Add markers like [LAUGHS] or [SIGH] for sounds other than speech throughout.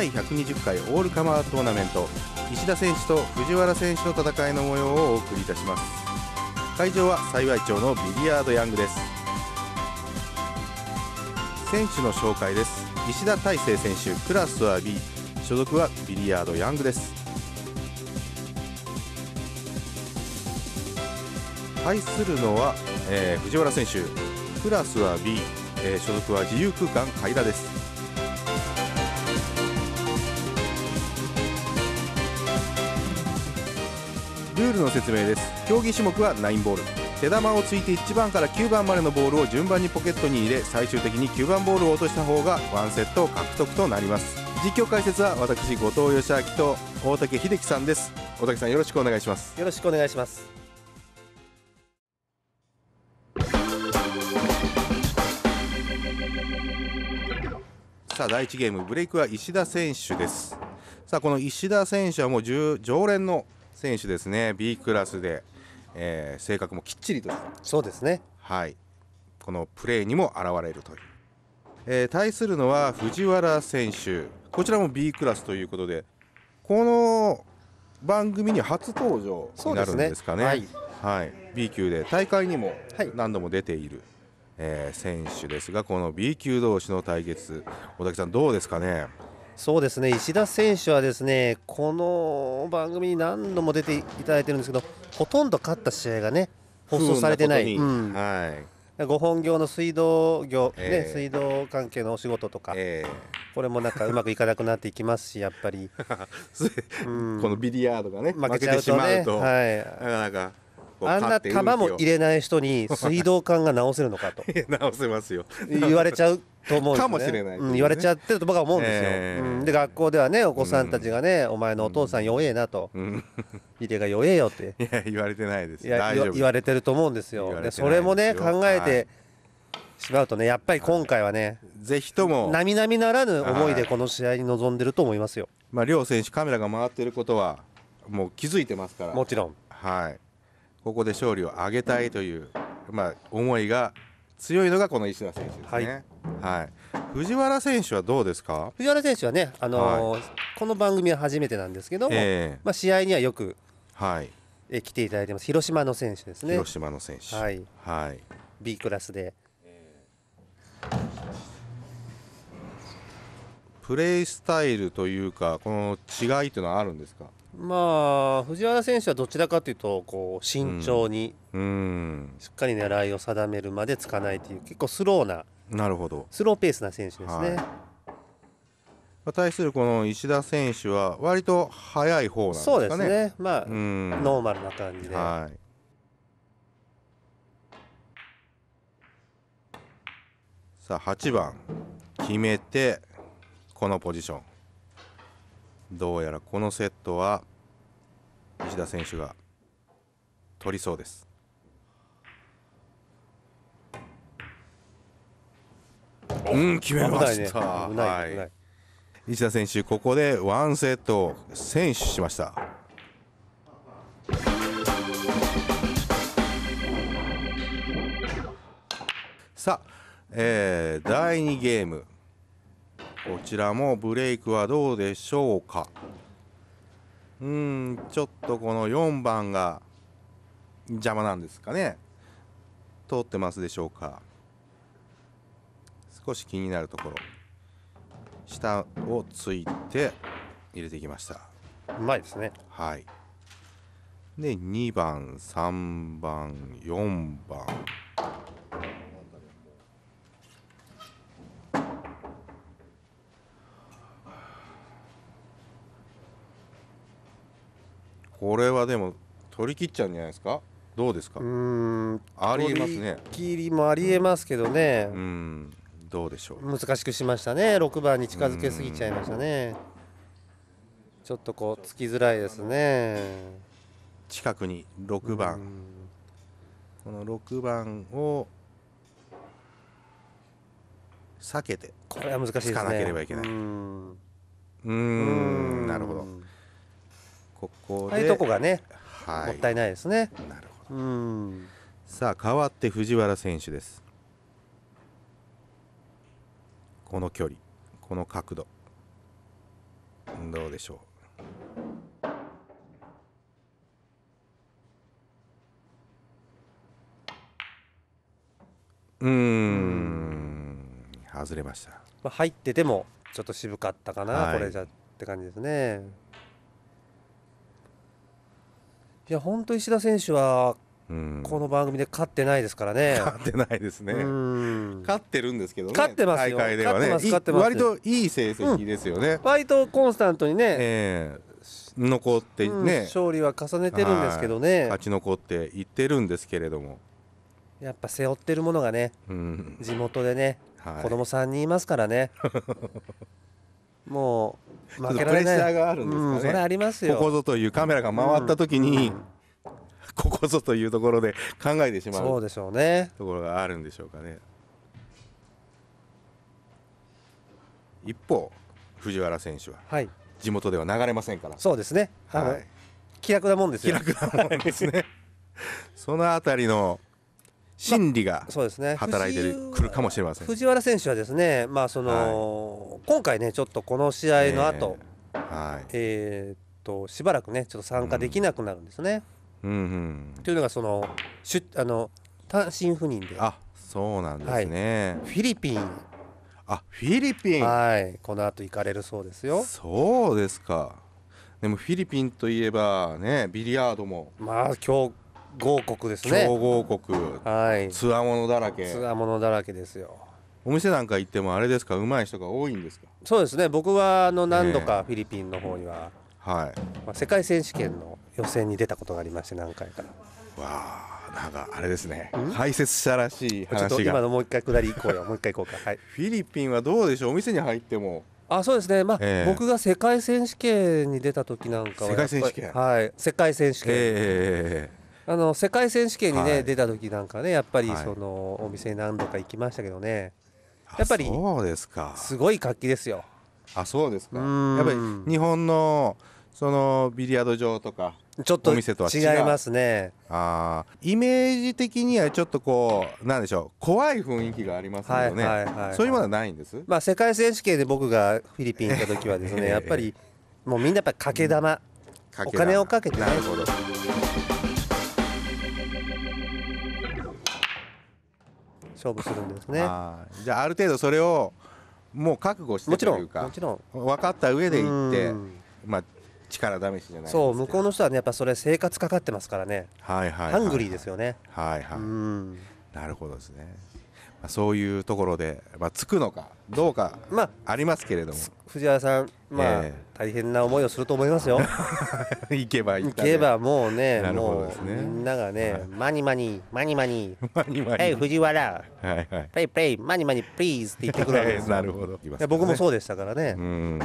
第120回オールカマートーナメント石田選手と藤原選手の戦いの模様をお送りいたします会場は幸町のビリヤードヤングです選手の紹介です石田大成選手クラスは B 所属はビリヤードヤングです対するのは、えー、藤原選手クラスは B、えー、所属は自由空間海田ですールの説明です競技種目は9ボール手玉をついて1番から9番までのボールを順番にポケットに入れ最終的に9番ボールを落とした方が1セット獲得となります実況解説は私後藤義明と大竹秀樹さんです大竹さんよろしくお願いしますよろしくお願いしますさあ第1ゲームブレイクは石田選手ですさあこの石田選手はもう常連の選手ですね B クラスで、えー、性格もきっちりとしたそうですね、はい、このプレーにも現れるという、えー、対するのは藤原選手こちらも B クラスということでこの番組に初登場になるんですかね、ね、はい、はい、B 級で大会にも何度も出ている、はい、えー、選手ですがこの B 級同士の対決小竹さんどうですかねそうですね石田選手はですねこの番組に何度も出ていただいてるんですけどほとんど勝った試合がね放送されてない、うんはい、ご本業の水道業、えー、ね、水道関係のお仕事とか、えー、これもなんかうまくいかなくなっていきますしやっぱり、[LAUGHS] うん、このビリヤードがね負けしまうとはい、なかなか。あんな球も入れない人に水道管が直せるのかと [LAUGHS] 直せますよ言われちゃうと思うんです、ね、かもしれない、ねうん、言われちゃってると僕は思うんですよ、えーうん、で学校ではねお子さんたちがね、お前のお父さん弱えなと、ヒデが弱えよって [LAUGHS] いや言われてないですいや言われてると思うんですよでそれもね考えて、はいしまうとねやっぱり今回はね、はい、ぜひとも並々ならぬ思いでこの試合に臨んでると思いますよ、まあ、両選手カメラが回っていることはもう気づいてますからもちろん、はい、ここで勝利を挙げたいという、まあ、思いが強いのがこの石田選手ですね。はいはい藤原選手はどうですか藤原選手はね、あのーはい、この番組は初めてなんですけども、えー、まあ、試合にはよく、はい、え来ていただいてます広島の選手ですね広島の選手はい、はい、B クラスでプレースタイルというかこの違いというのはあるんですかまあ藤原選手はどちらかというとこう慎重に、うん、しっかり狙いを定めるまでつかないという結構スローななるほどスローペースな選手ですね。はい、対するこの石田選手は割と速い方なんですかね。そうですね。まあノーマルな感じで。はい。さあ8番決めてこのポジションどうやらこのセットは石田選手が取りそうですうん決めました、はい、西田選手ここでワンセット先取しましたさあ、えー、第2ゲームこちらもブレイクはどうでしょうかうんちょっとこの4番が邪魔なんですかね通ってますでしょうか少し気になるところ下をついて入れてきましたうまいですねはいで2番3番4番これはでも取り切っちゃうんじゃないですかどうですかうんありえますね切りもありえますけどねうんどうでしょう難しくしましたね6番に近づけすぎちゃいましたねちょっとこうつきづらいですね近くに6番この6番を避けてこれは難しいですねかなければいけないうんなるほどここああいうとこがね、はい、もったいないですねなるほどうんさあ変わって藤原選手ですこの距離この角度どうでしょううん外れました、まあ、入っててもちょっと渋かったかな、はい、これじゃって感じですねいや本当石田選手はこの番組で勝ってないですからね勝ってないですね勝ってるんですけどね勝ってますよ大会ではね割といい成績ですよね、うん、割とコンスタントにね、えー、残ってね、うん、勝利は重ねてるんですけどね勝ち残っていってるんですけれどもやっぱ背負ってるものがね、うん、地元でね、はい、子供3人いますからね [LAUGHS] もう負けられないプレッシャーがあるんですかね、うん、それありますよここぞというカメラが回った時に、うんここぞというところで考えてしまうそうでしょう、ね、ところがあるんでしょうかね。一方藤原選手は、はい、地元では流れませんからそうですね、はい、気楽なもんです気楽なもんですね [LAUGHS] そのあたりの心理が働いてる、くるかもしれません、藤原選手はですね、まあその、はい、今回ねちょっとこの試合の後、ね、はいえー、っとしばらくねちょっと参加できなくなるんですね。うんうんうん、というのがそのしゅあの単身赴任で、あそうなんですね、フィリピンあフィリピン、はいこの後行かれるそうですよそうですかでもフィリピンといえばねビリヤードもまあ強豪国ですね強豪国はいつわものだらけつわものだらけですよお店なんか行ってもあれですかうまい人が多いんですかそうですね僕はあの何度かフィリピンの方には、はいまあ、世界選手権の予選に出たことがありまして何回か。わあなんかあれですね排泄したらしい話がちょっと今のもう一回下り行こうよ [LAUGHS] もう一回行こうか、はい、フィリピンはどうでしょうお店に入ってもあそうですね、まあ、えー、僕が世界選手権に出た時なんかは世界選手権はい世界選手権、えー、あの世界選手権にね、はい、出た時なんかねやっぱりその、はい、お店に何度か行きましたけどねやっぱりそうですかすごい活気ですよあそうですかやっぱり日本のそのビリヤード場とかちょっと違いますねあイメージ的にはちょっとこうなんでしょう怖い雰囲気がありますよね、そういうものはないんです、まあ、世界選手権で僕がフィリピン行った時はですねやっぱりもうみんなやっぱりかけ玉、うん、お金をかけて、なるほど勝負するんですねじゃあある程度それをもう覚悟してというかもちろんもちろん分かった上で行ってまあ力試しじゃないそう向こうの人はねやっぱそれ生活かかってますからねはいはいハングリーですよねはいはい、なるほどですねそういうところで、まあ、つくのかどうか、まあ、ありますけれども藤原さん、まあ、えー、大変な思いをすると思いますよ [LAUGHS] 行けば行、ね、けばもうね、ね、もうみんながね、はい、マニマニマニマニマニマニは藤原はいはいプレイプレイマニマニプリーズって言ってくるわけです [LAUGHS] なるほど、ね、僕もそうでしたからねうん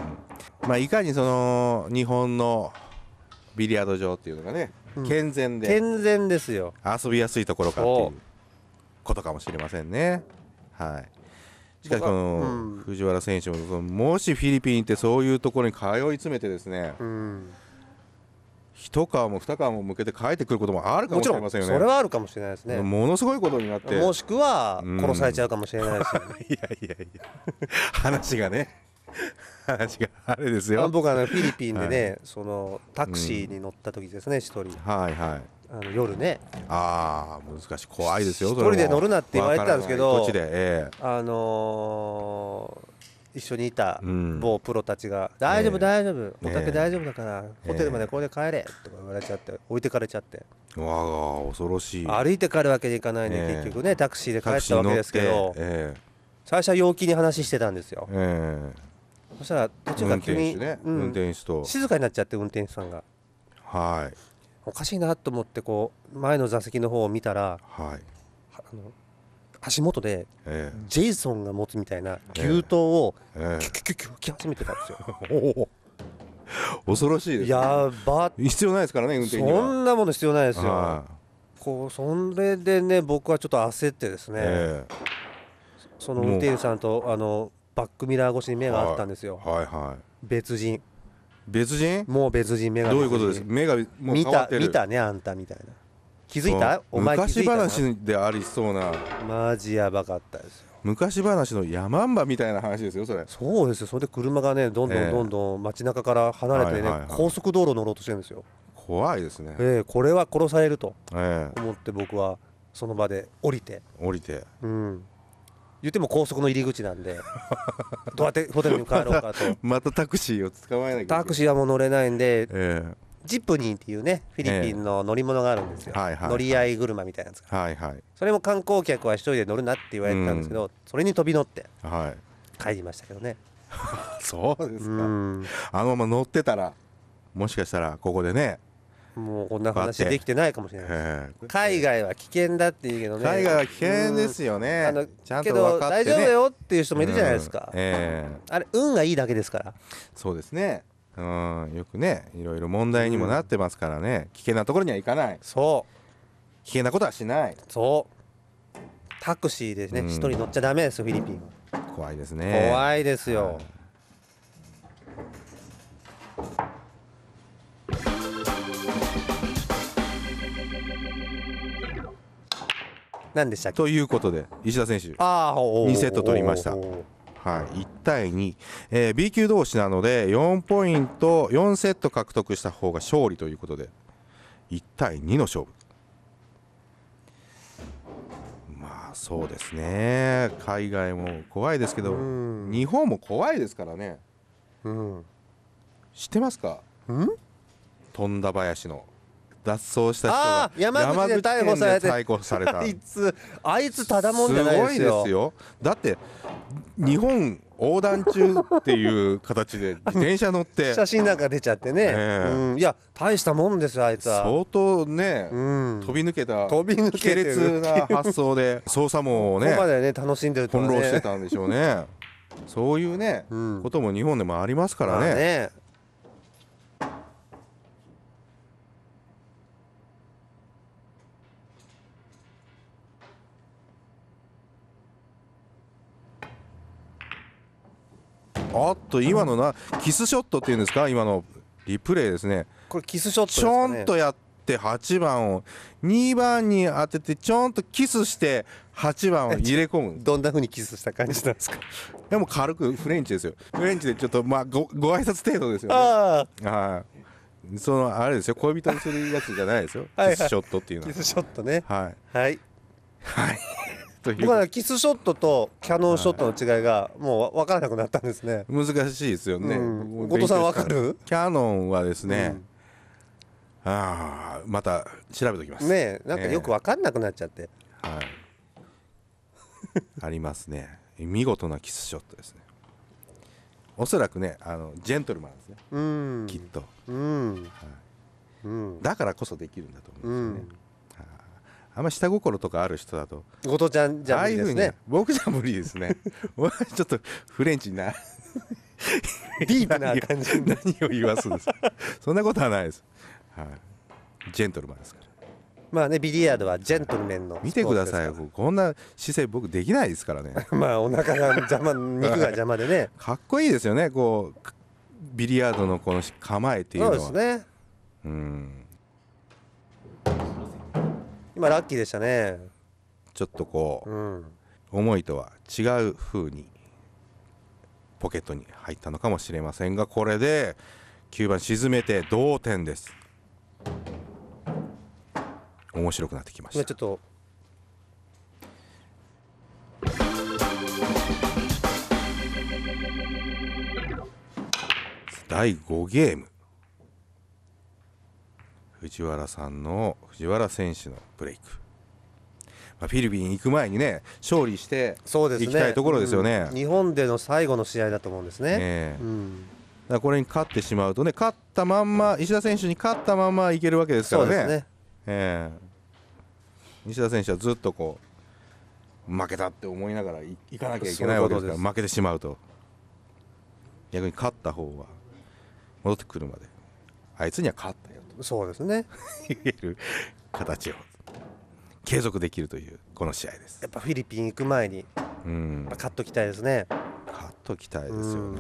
まあいかにその日本のビリヤード場っていうのがね、うん、健全で健全ですよ遊びやすいところかっていうことかもしれませんね。はいしかしこの藤原選手ももしフィリピンってそういうところに通い詰めてですね、うん、一皮も二皮も向けて帰ってくることもあるかもしれませんよねそれはあるかもしれないですねものすごいことになってもしくは殺されちゃうかもしれないですよ、ね、[LAUGHS] いやいやいや話がね話があれですよ僕はフィリピンでね、はい、そのタクシーに乗った時ですね一、人はいはいあの夜ねああ難しい怖いですよ一人で乗るなって言われてたんですけど、えー、あのー、一緒にいた某プロたちが「うん、大丈夫大丈夫、えー、お宅大丈夫だから、えー、ホテルまでこれで帰れ」とか言われちゃって置いてかれちゃってわあ恐ろしい歩いて帰るわけにいかないね、結局ねタクシーで帰ったわけですけど、最初は陽気に話してたんですよ、そしたら途中から急に、転手と静かになっちゃって運転手さんがはいおかしいなと思ってこう前の座席の方を見たら、はい、あの足元でジェイソンが持つみたいな牛刀をキュキュキュキュき始めてたんですよ。恐ろしいです、ね、やば必要ないですからね運転にそんなもの必要ないですよこうそれでね僕はちょっと焦ってですね、えー、その運転手さんとあのバックミラー越しに目があったんですよ、はいはい、別人別人もう別人目がどういうことですか目がもう見変わったてる見たねあんたみたいな気づいたお前昔話でありそうなマジやばかったですよ昔話の山んばみたいな話ですよそれそうですよそれで車がねどんどんどんどん街中から離れてはいはいねはい高速道路乗ろうとしてるんですよ怖いですねええこれは殺されるとえ思って僕はその場で降りて降りてうん言っても高速の入り口なんで [LAUGHS] どうやってホテルに帰ろうかとまたタクシーを捕まえなきゃタクシーはもう乗れないんで、えー、ジップニーっていうねフィリピンの乗り物があるんですよ、えーはいはい、乗り合い車みたいなやつが、はいはい、それも観光客は一人で乗るなって言われてたんですけど、うん、それに飛び乗って、はい、帰りましたけどね [LAUGHS] そうですか、あのまま乗ってたらもしかしたらここでねもうこんな話できてないかもしれない海外は危険だって言うけどね海外は危険ですよね、うん、あのちゃんと、ね、けど大丈夫だよっていう人もいるじゃないですか、うんえー、あれ運がいいだけですからそうですねうんよくねいろいろ問題にもなってますからね、うん、危険なところには行かないそう危険なことはしないそうタクシーでね一、人乗っちゃダメですフィリピンは怖いですね怖いですよ、はい何でしたっけということで石田選手あ2セット取りました。はい、1対2、えー、B 級同士なので4ポイント4セット獲得した方が勝利ということで1対2の勝負まあそうですね海外も怖いですけど日本も怖いですからね、うん、知ってますか、うん、富田林の脱走した人が山口で逮捕されて逮捕された [LAUGHS] あいつあいつただもんじゃないですよすごいですよだって日本横断中っていう形で自転 [LAUGHS] 車乗って写真なんか出ちゃってね、えーうん、いや大したもんですあいつは相当ね、うん、飛び抜けた飛び抜け系列な発想で [LAUGHS] 捜査網をねここまでね楽しんでるね、翻弄してたんでしょうねそういうね、うん、ことも日本でもありますからねまあねおっと今のなキスショットっていうんですか今のリプレイですねこれキスショット、ね、ちょんとやって8番を2番に当ててちょんとキスして8番を入れ込むどんなふうにキスした感じなんですかでも軽くフレンチですよフレンチでちょっとまあごご挨拶程度ですよねああそのあれですよ恋人にするやつじゃないですよはい、キスショットっていうのはキスショットねはいはいはいという僕はキスショットとキャノンショットの違いがもう分からなくなったんですね難しいですよね、うん、後藤さん分かるキャノンはですね、うん、ああまた調べておきますねなんかよく分かんなくなっちゃって、えー、はいありますね見事なキスショットですねおそらくねあのジェントルマンですねきっと、うんはい、だからこそできるんだと思いますね、あんま下心とかある人だと後藤ちゃんじゃ無理ですね僕じゃ無理ですね [LAUGHS] ちょっとフレンチなディープな感じ何を言わすんですかそんなことはないです、はい、ジェントルマンですからまあねビリヤードはジェントルメンの見てくださいこんな姿勢僕できないですからね [LAUGHS] まあお腹が邪魔肉が邪魔でねかっこいいですよねこうビリヤードのこの構えっていうのはそうですねうん今ラッキーでしたねちょっとこう、うん、思いとは違う風にポケットに入ったのかもしれませんがこれで9番沈めて同点です面白くなってきましたちょっと第5ゲーム藤原さんの藤原選手のブレイク、まあ、フィリピン行く前にね勝利して行きたいところですよね、ねうん、日本での最後の試合だと思うんですね。ねうん、だこれに勝ってしまうとね勝ったまんま石田選手に勝ったまんまいけるわけですからね。ねえー、西田選手はずっとこう負けたって思いながらいかなきゃいけないわけですから負けてしまうと逆に勝った方は戻ってくるまであいつには勝ったよそうですねえる形を継続できるというこの試合ですやっぱフィリピン行く前に、うん、勝っときたいですね勝っときたいですよ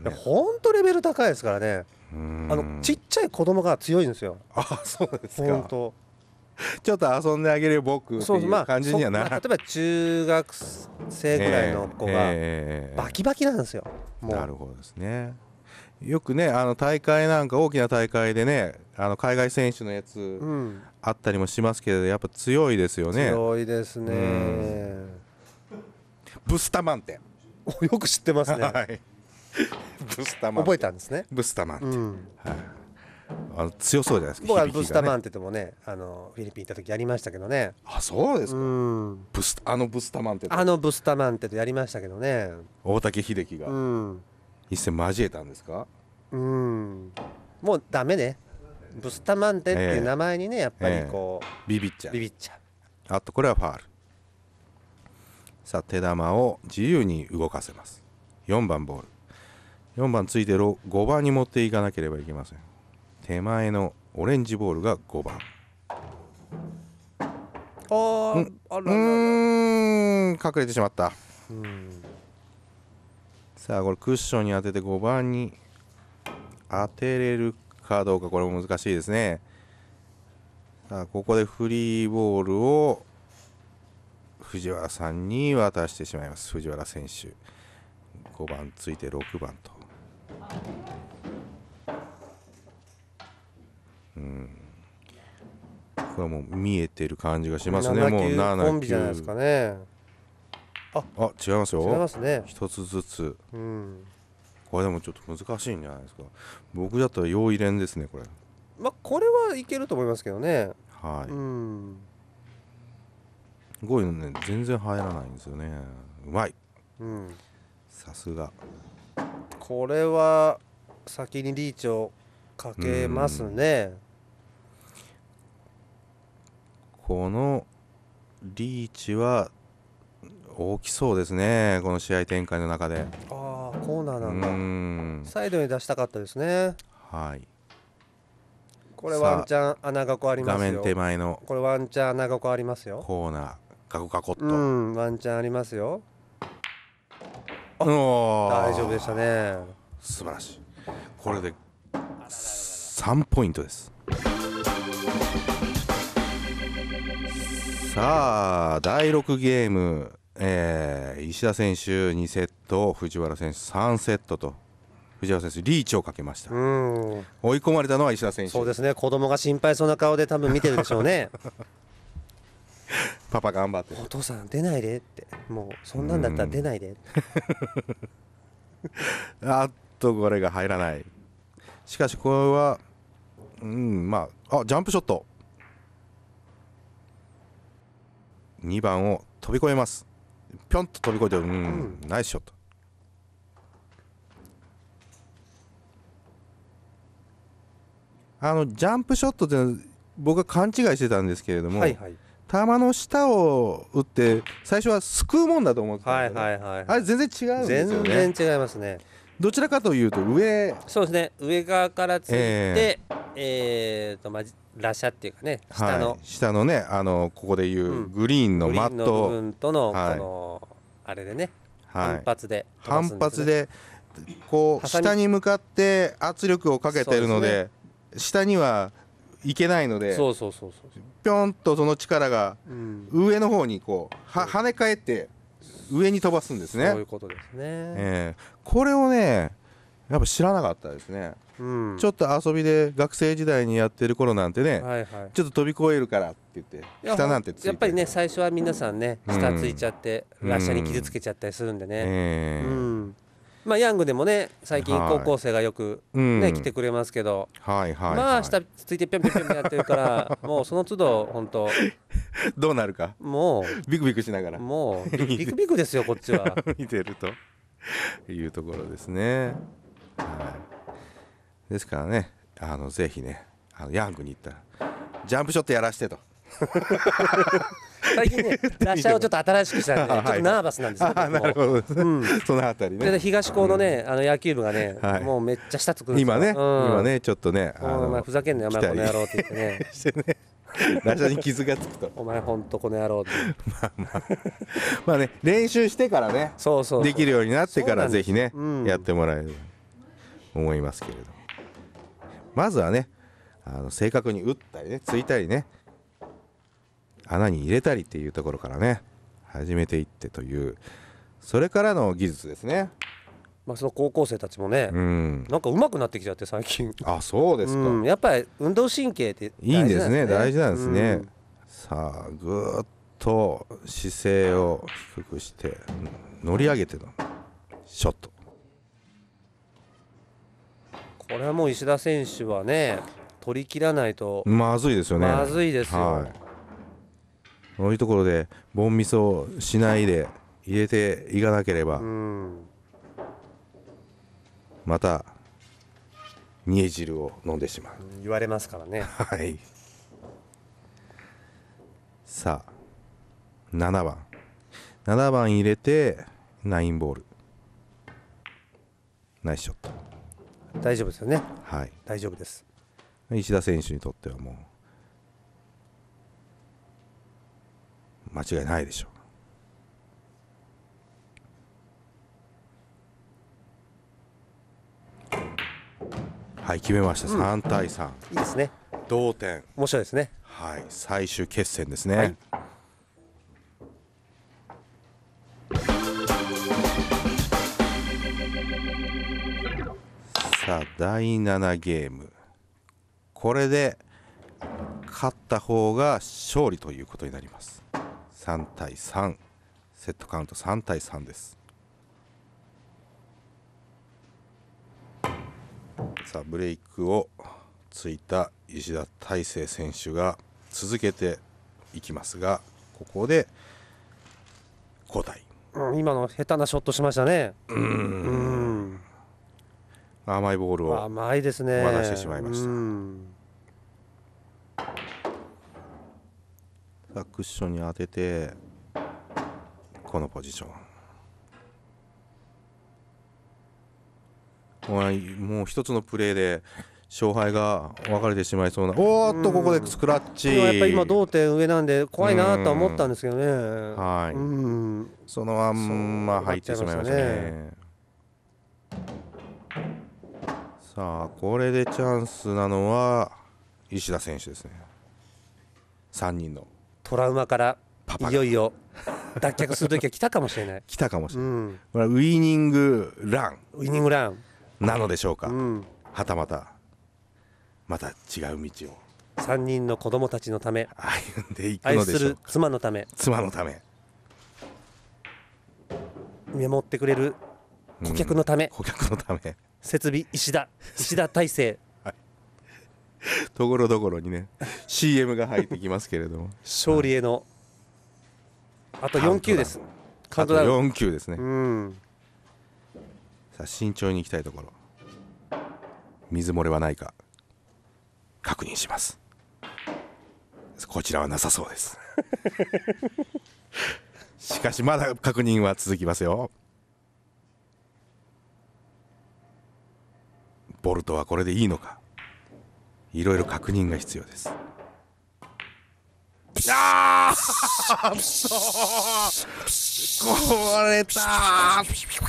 ね、本当レベル高いですからねあのちっちゃい子供が強いんですよあそうですか本当 [LAUGHS] ちょっと遊んであげる僕っていう感じにはなら、まあまあ、例えば中学生ぐらいの子がバキバキなんですよ、えーえー、なるほどですねよくねあの大会なんか大きな大会でねあの海外選手のやつ、あったりもしますけどやっぱ強いですよね強いですね、うん、ブスタマンテよく知ってますね、[LAUGHS] はい、ブスタマン覚えたんですねブスタマンテ、うん、はいあの強そうじゃないですか僕はブスタマンテともねあのフィリピン行った時やりましたけどねあそうですかブスあのブスタマンテあのブスタマンテとやりましたけどね大竹秀樹が一戦交えたんですかうんもうダメねブスタマンテっていう名前にねやっぱりこう、えー、ビビっちゃうビビっちゃうあとこれはファールさあ手玉を自由に動かせます4番ボール4番ついて5番に持っていかなければいけません手前のオレンジボールが5番あーあらららうん隠れてしまったさあこれクッションに当てて5番に当てれるかどうかこれも難しいですねさあここでフリーボールを藤原さんに渡してしまいます藤原選手5番ついて6番とうんこれはもう見えてる感じがしますねもう7コンビじゃないですかねああ違いますよ違いますね一つずつ、うん、これでもちょっと難しいんじゃないですか僕だったら用意連ですねこれまあこれはいけると思いますけどねはい、うん、5位のね全然入らないんですよねうまい、うん、さすがこれは先にリーチをかけますね、このリーチは大きそうですね、この試合展開の中で。ああ、コーナーなんだ。サイドに出したかったですね。はい。これワンチャン穴がこあります画面手前の。これワンチャン穴がこありますよ。コーナー、ガコガコっと。うん、ワンチャンありますよ。あ大丈夫でしたね。素晴らしい。これで3ポイントです。さあ第6ゲーム、えー、石田選手2セット藤原選手3セットと藤原選手リーチをかけました追い込まれたのは石田選手そうですね子供が心配そうな顔で多分見てるでしょうね [LAUGHS] パパ頑張ってお父さん出ないでってもうそんなんだったら出ないで [LAUGHS] あっとこれが入らないしかしこれはうんまああジャンプショット2番を飛び越えますぴょんと飛び越えてうん、ナイスショットあのジャンプショットって僕は勘違いしてたんですけれども、はいはい、球の下を打って最初はすくうもんだと思ってたはいはいはい、あれ全然違うんですよね全然違いますねどちらかというと上そうですね上側からついて、えー、えーとまあ、羅車っていうかね下の、はい、下のねあのここでいうグリーンのマット、うん、部分との、はい、このあれでね、はい、反発で、ね、反発でこう下に向かって圧力をかけてるので、ね、下にはいけないのでそうそうそうそうぴょんとその力が上の方にこうは跳ね返って上に飛ばすんですねそういうことですね、えー、これをねやっぱ知らなかったですね、うん、ちょっと遊びで学生時代にやってる頃なんてね、はいはい、ちょっと飛び越えるからって言って下なんてやっぱりね最初は皆さんね下ついちゃって、うん、ラッシャーに傷つけちゃったりするんでね、うん、えまあ、ヤングでもね最近高校生がよくね、来てくれますけど、はいはいはい、まあ下ついてぴょんぴょんぴょんやってるから [LAUGHS] もうその都度本当どうなるかもうビクビクしながらもうビクビクですよこっちは [LAUGHS] 見てるというところですね、はい、ですからねあのぜひねあのヤングに行ったらジャンプショットやらしてと [LAUGHS] 最近ね、ラッシャーをちょっと新しくしたんで、[LAUGHS] ちょっとナーバスなんですよ。どなるほど、そのあたりね。東高のね、あの野球部がね、もうめっちゃ下作る。今ね、今ね、ちょっとね、あのふざけんなよ、お前この野郎って言ってね。[LAUGHS] してね。ラジャに傷がつくと [LAUGHS] お前本当この野郎まあまあまあね練習してからねそうそうできるようになってからぜひね、やってもらえる思いますけれどまずはねあの正確に打ったりねついたりね穴に入れたりっていうところからね始めていってというそれからの技術ですね。まあ、その高校生たちもね、うん、なんか上手くなってきちゃって最近あそうですか、うん、やっぱり運動神経っていいんですね大事なんですね、うん、さあぐっと姿勢を低くして乗り上げてのショットこれはもう石田選手はね取り切らないとまずいですよねまずいですよ、はいそういうところでボンミソをしないで入れていかなければ、また煮え汁を飲んでしまう言われますからねはいさあ7番7番入れてナインボールナイスショット大丈夫ですよねはい大丈夫です石田選手にとってはもう間違いないでしょうはい決めました、うん、対三。いいですね同点面白いですねはい最終決戦ですね、はいさあ第七ゲームこれで勝った方が勝利ということになります。3対3セットカウント3対3ですさあブレイクをついた石田大成選手が続けていきますがここで交代、うん、今の下手なショットしましたねうん甘いボールを甘いですねおしてしまいました、うんクッションに当ててこのポジションもう一つのプレーで勝敗が分かれてしまいそうなおーっとここでスクラッチ、やっぱり今同点上なんで怖いなとは思ったんですけどね、はい、うん、そのまんま入ってしまいましたね、ね、さあこれでチャンスなのは石田選手ですね3人のトラウマからいよいよ脱却する時が来たかもしれない来たかもしれない、うん、ウイニングランウイニングランなのでしょうか、うん、はたまたまた違う道を3人の子供たちのため歩んでいく愛する妻のため妻のため見守ってくれる顧客のため、うん、顧客のため設備石田石田大成 [LAUGHS] ところどころにね CM が入ってきますけれども [LAUGHS] 勝利へのあと4球ですカウントダウン4球ですね、うん、さあ慎重にいきたいところ水漏れはないか確認しますこちらはなさそうです [LAUGHS] しかしまだ確認は続きますよボルトはこれでいいのかいろいろ確認が必要ですあーくそ壊れた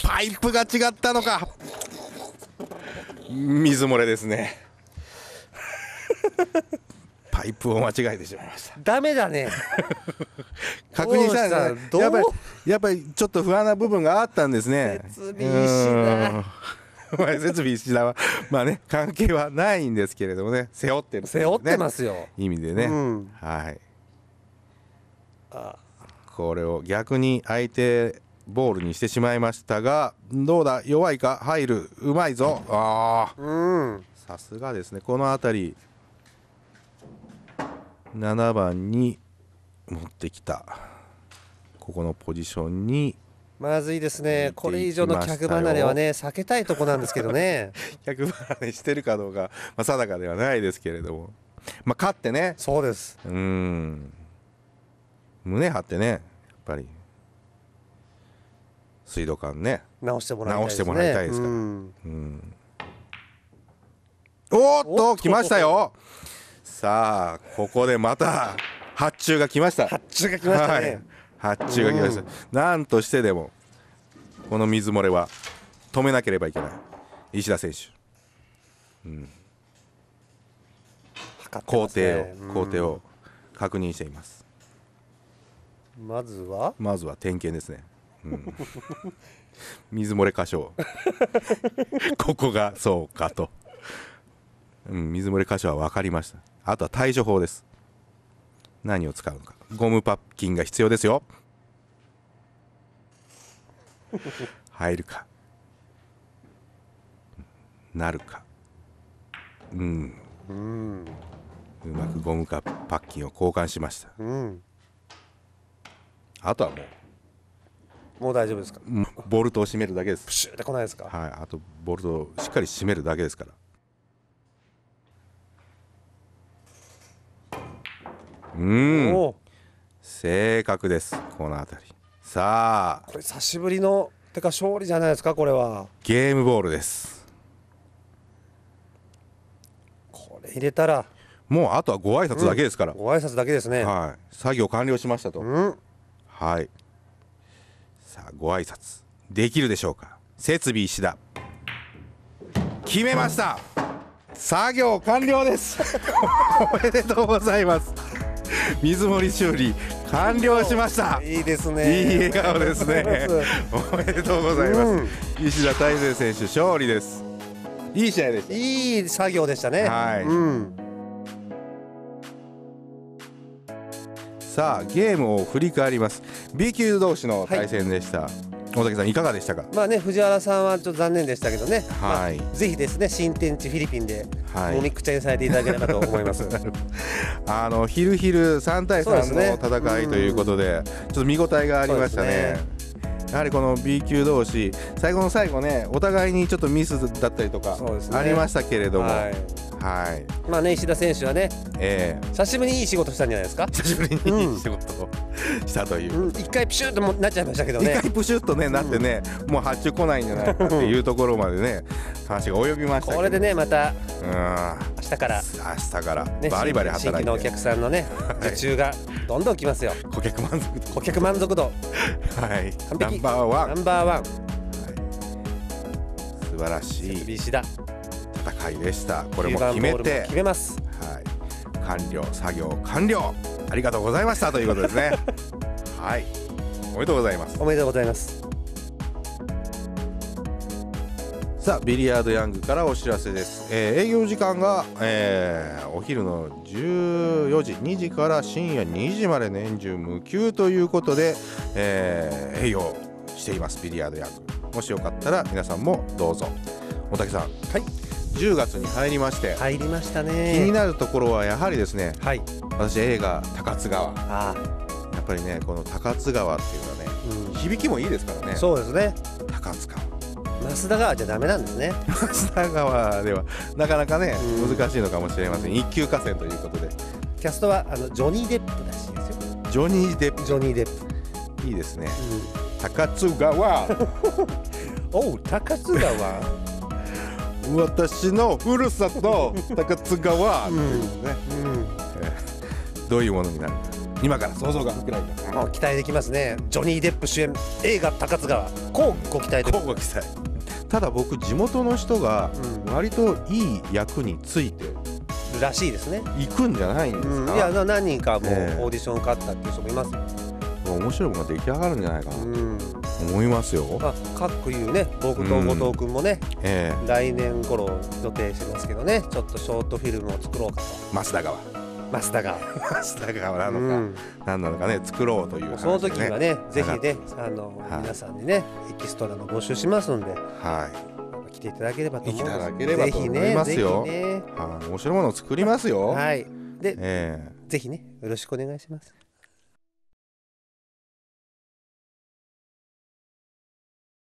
パイプが違ったのか水漏れですねパイプを間違えてしまいましたダメだね確認したら、ね、やっぱりやっぱりちょっと不安な部分があったんですね説明しな [LAUGHS] 設備石田はまあね関係はないんですけれどもね背負ってる、ね、背負ってますよ意味でね、うん、はいこれを逆に相手ボールにしてしまいましたがどうだ弱いか入るうまいぞああさすがですねこの辺り7番に持ってきたここのポジションにまずいですね、これ以上の客離れはね、避けたいとこなんですけどね。[LAUGHS] 客離れしてるかどうか、まあ、定かではないですけれども、まあ、勝ってね、そうです。うん胸張ってね、やっぱり、水道管ね、直してもらいたい、直してもらいたいですから。うんおっと来ましたよさあここでまた発注が来ました発注が来ましたね、はい発注が来ました、なんとしてでもこの水漏れは止めなければいけない石田選手、うん、工程を工程を確認していますまずはまずは点検ですね、うん、[LAUGHS] 水漏れ箇所 [LAUGHS] ここがそうかと、うん、水漏れ箇所は分かりましたあとは対処法です何を使うのかゴムパッキンが必要ですよ [LAUGHS] 入るかなるかうんうんうまくゴムかパッキンを交換しました、うん、あとはもうもう大丈夫ですかボルトを締めるだけですプシューってこないですかはいあとボルトをしっかり締めるだけですからうん正確ですこの辺りさあこれ久しぶりのてか勝利じゃないですかこれはゲームボールですこれ入れたらもうあとはご挨拶だけですから、うん、ご挨拶だけですねはい作業完了しましたと、うん、はいさあご挨拶できるでしょうか設備石田決めました、作業完了です [LAUGHS] おめでとうございます水森修理完了しましたいいですねいい笑顔ですねおめでとうございます、うん、石田大成選手勝利ですいい試合でしたいい作業でしたねはい、うん、さあゲームを振り返ります B 級同士の対戦でした、はい尾崎さんいかがでしたかまあね藤原さんはちょっと残念でしたけどねはい、まあ、ぜひですね新天地フィリピンでもみくちゃにされていただければと思います [LAUGHS] あのひるひる3対3の戦いということで、ね、ちょっと見応えがありましたねやはりこの B 級同士最後の最後ねお互いにちょっとミスだったりとかありましたけれども、ねはい、はいまあね石田選手はね、えー、久しぶりにいい仕事したんじゃないですか久しぶりにいい仕事をしたという、うん、一回プシュッともなっちゃいましたけどね一回プシュッとねなってね、うん、もう発注来ないんじゃないかっていうところまでね話が及びましたこれでねまたうん明日から明日から、ね、バリバリ働いて新規のお客さんのね受注がどんどん来ますよ顧客満足度顧客満足度はいナンバーワンナンバーワン、はい、素晴らしい石田戦いでしたこれも決めて決めます、はい、完了作業完了ありがとうございましたということですね [LAUGHS] はいおめでとうございますおめでとうございますさあビリヤードヤングからお知らせです、えー、営業時間が、えー、お昼の14時2時から深夜2時まで年中無休ということで、えー、営業していますビリヤードヤングもしよかったら皆さんもどうぞ大竹さんはい10月に入りまして入りましたね気になるところはやはりですね、はい、私映画「高津川」あやっぱりねこの高津川っていうのはね、うん、響きもいいですからねそうですね高津川増田川じゃダメなんですね増田川ではなかなかね、難しいのかもしれません一級河川ということでキャストはあのジョニー・デップらしいですよジョニー・デップジョニー・デップいいですね、うん、高津川 [LAUGHS] おう高津川私のふるさと高津川っていうね、どういうものになるか今から想像が膨らみまもう期待できますねジョニー・デップ主演映画「高津川」こうご期待でご期待ただ僕地元の人が割といい役についてらしいですね行くんじゃないんですか、うん、いや何人かもうオーディション受かったっていう人もいます、ね、面白いものが出来上がるんじゃないかな、うん思いますよ、まあ、各いうね僕と後藤君もね、うんえー、来年頃予定してますけどねちょっとショートフィルムを作ろうかと増田川増田川増田川なのか、うん、何なのかね作ろうという、ね、その時はねぜひねあの、はい、皆さんにねエキストラの募集しますんで、はい、来ていただければと思いますぜひねぜひね、はあ、面白いものを作りますよはいで、えー、ぜひねよろしくお願いします